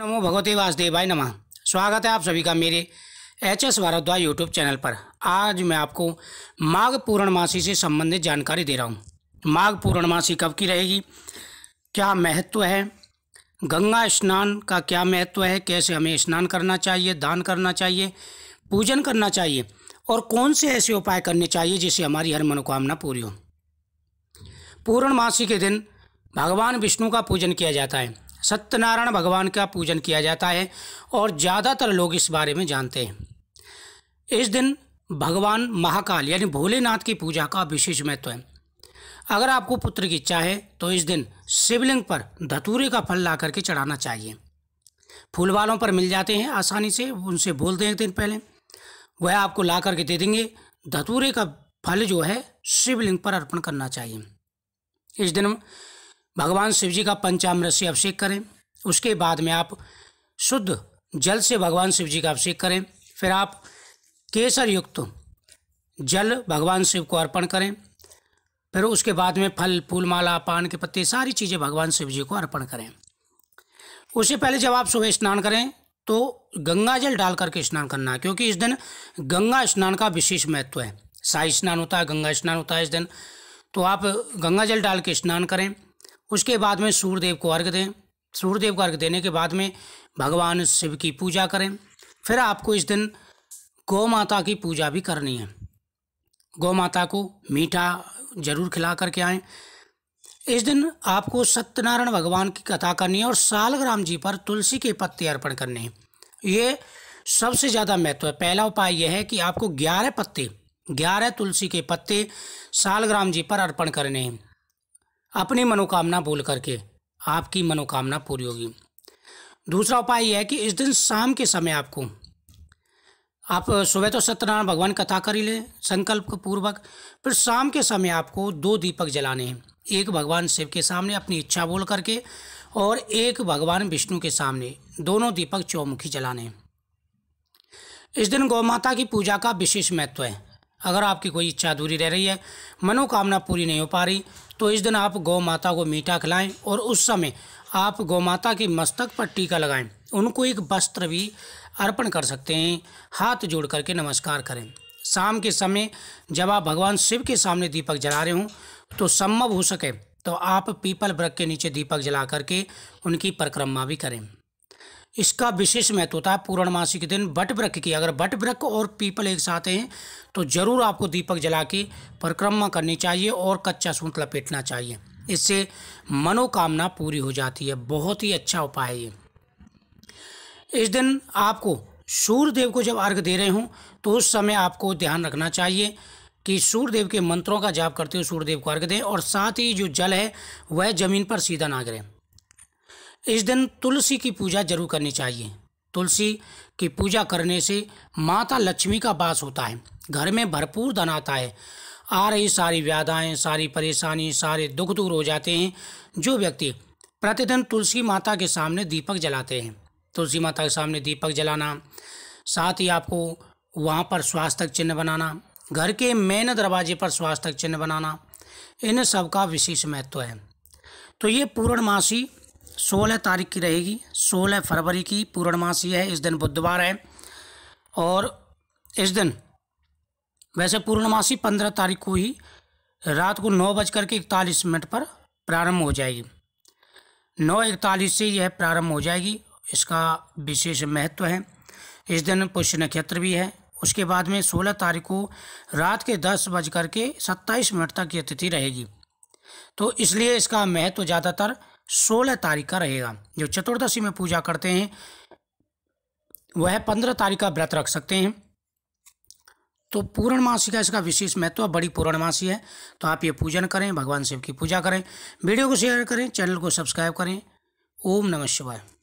नमो भगवती वासुदेव भाई नमः स्वागत है आप सभी का मेरे H S Bhardwaj YouTube channel पर आज मैं आपको माघ पूर्णमासी से संबंधित जानकारी दे रहा हूँ माघ पूर्णमासी कब की रहेगी क्या महत्व है गंगा स्नान का क्या महत्व है कैसे हमें स्नान करना चाहिए दान करना चाहिए पूजन करना चाहिए और कौन से ऐसे उपाय करने चाहिए जिससे हमारी हर मनोकामना पूरी हो पूर्णमासी के दिन भगवान विष्णु का पूजन किया जाता है सत्यनारायण भगवान का पूजन किया जाता है और ज़्यादातर लोग इस बारे में जानते हैं इस दिन भगवान महाकाल यानी भोलेनाथ की पूजा का विशेष महत्व है अगर आपको पुत्र की इच्छा है तो इस दिन शिवलिंग पर धतूरे का फल ला करके चढ़ाना चाहिए फूल वालों पर मिल जाते हैं आसानी से उनसे बोलते हैं एक दिन पहले वह आपको ला करके दे देंगे धतूरे का फल जो है शिवलिंग पर अर्पण करना चाहिए इस दिन भगवान शिव जी का पंचामृत से अभिषेक करें उसके बाद में आप शुद्ध जल से भगवान शिव जी का अभिषेक करें फिर आप केसर युक्त जल भगवान शिव को अर्पण करें फिर उसके बाद में फल फूल माला पान के पत्ते सारी चीज़ें भगवान शिव जी को अर्पण करें उससे पहले जब आप सुबह स्नान करें तो गंगा जल डाल करके स्नान करना है क्योंकि इस दिन गंगा स्नान का विशेष महत्व है शाही स्नान होता है गंगा स्नान होता है इस दिन तो आप गंगा जल डाल के स्नान करें उसके बाद में सूर्यदेव को अर्घ दें सूर्यदेव को अर्घ देने के बाद में भगवान शिव की पूजा करें फिर आपको इस दिन गौ माता की पूजा भी करनी है गौ माता को मीठा जरूर खिला करके आएँ इस दिन आपको सत्यनारायण भगवान की कथा करनी है और सालग्राम जी पर तुलसी के पत्ते अर्पण करने हैं ये सबसे ज़्यादा महत्व है पहला उपाय यह है कि आपको ग्यारह पत्ते ग्यारह तुलसी के पत्ते सालग्राम जी पर अर्पण करने हैं अपनी मनोकामना बोल करके आपकी मनोकामना पूरी होगी दूसरा उपाय यह है कि इस दिन शाम के समय आपको आप सुबह तो सत्यनारायण भगवान कथा कर ही लें संकल्प पूर्वक फिर शाम के समय आपको दो दीपक जलाने हैं एक भगवान शिव के सामने अपनी इच्छा बोल करके और एक भगवान विष्णु के सामने दोनों दीपक चौमुखी जलाने हैं इस दिन गौ माता की पूजा का विशेष महत्व है अगर आपकी कोई इच्छा अधूरी रह रही है मनोकामना पूरी नहीं हो पा रही तो इस दिन आप गौ माता को मीठा खिलाएं और उस समय आप गौ माता के मस्तक पर टीका लगाएं उनको एक वस्त्र भी अर्पण कर सकते हैं हाथ जोड़ करके नमस्कार करें शाम के समय जब आप भगवान शिव के सामने दीपक जला रहे हों तो संभव हो सके तो आप पीपल वृक्ष के नीचे दीपक जला करके उनकी परिक्रमा भी करें इसका विशेष महत्व होता है पूर्णमासी के दिन बट ब्रक की अगर बट ब्रक और पीपल एक साथ हैं तो ज़रूर आपको दीपक जला के परिक्रमा करनी चाहिए और कच्चा सूत लपेटना चाहिए इससे मनोकामना पूरी हो जाती है बहुत ही अच्छा उपाय है ये इस दिन आपको सूर्य देव को जब अर्घ दे रहे हों तो उस समय आपको ध्यान रखना चाहिए कि सूर्यदेव के मंत्रों का जाप करते हुए सूर्यदेव को अर्घ दें और साथ ही जो जल है वह जमीन पर सीधा ना गिरें इस दिन तुलसी की पूजा जरूर करनी चाहिए तुलसी की पूजा करने से माता लक्ष्मी का वास होता है घर में भरपूर धन आता है आ रही सारी व्याधाएँ सारी परेशानी सारे दुख दूर हो जाते हैं जो व्यक्ति प्रतिदिन तुलसी माता के सामने दीपक जलाते हैं तुलसी माता के सामने दीपक जलाना साथ ही आपको वहाँ पर स्वास्थ्य चिन्ह बनाना घर के मेन दरवाजे पर स्वास्थ्य चिन्ह बनाना इन सब का विशेष महत्व है तो ये पूर्णमासी सोलह तारीख की रहेगी सोलह फरवरी की पूर्णमासी है इस दिन बुधवार है और इस दिन वैसे पूर्णमासी पंद्रह तारीख को ही रात को नौ बज के इकतालीस मिनट पर प्रारंभ हो जाएगी नौ इकतालीस से यह प्रारंभ हो जाएगी इसका विशेष महत्व है इस दिन पुष्य नक्षत्र भी है उसके बाद में सोलह तारीख को रात के दस बज करके सत्ताईस मिनट तक यह तिथि रहेगी तो इसलिए इसका महत्व ज़्यादातर सोलह तारीख का रहेगा जो चतुर्दशी में पूजा करते हैं वह पंद्रह तारीख का व्रत रख सकते हैं तो पूर्णमासी का इसका विशेष महत्व बड़ी पूर्णमासी है तो आप ये पूजन करें भगवान शिव की पूजा करें वीडियो को शेयर करें चैनल को सब्सक्राइब करें ओम नमः शिवाय